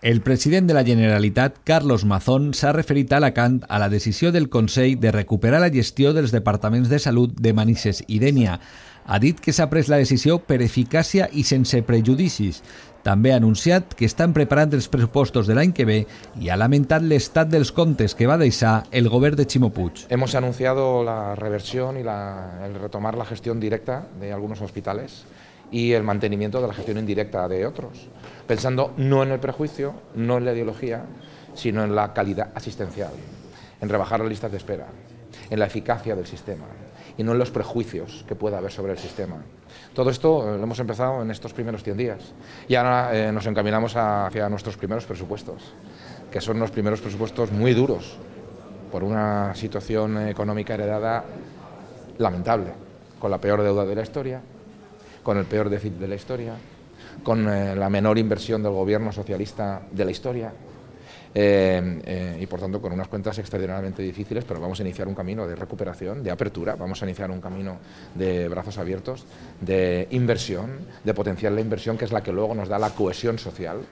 El president de la Generalitat, Carlos Mazón, s'ha referit a Alacant a la decisió del Consell de recuperar la gestió dels departaments de salut de Manises i Dènia. Ha dit que s'ha pres la decisió per eficàcia i sense prejudicis. També ha anunciat que estan preparant els pressupostos de l'any que ve i ha lamentat l'estat dels comptes que va deixar el govern de Ximo Puig. Hemos anunciado la reversión y la, el retomar la gestión directa de algunos hospitales y el mantenimiento de la gestión indirecta de otros, pensando no en el prejuicio, no en la ideología, sino en la calidad asistencial, en rebajar las listas de espera, en la eficacia del sistema y no en los prejuicios que pueda haber sobre el sistema. Todo esto eh, lo hemos empezado en estos primeros 100 días y ahora eh, nos encaminamos hacia nuestros primeros presupuestos, que son los primeros presupuestos muy duros por una situación económica heredada lamentable, con la peor deuda de la historia, con el peor déficit de la historia, con eh, la menor inversión del gobierno socialista de la historia. Eh, eh, y por tanto con unas cuentas extraordinariamente difíciles, pero vamos a iniciar un camino de recuperación, de apertura, vamos a iniciar un camino de brazos abiertos, de inversión, de potenciar la inversión, que es la que luego nos da la cohesión social.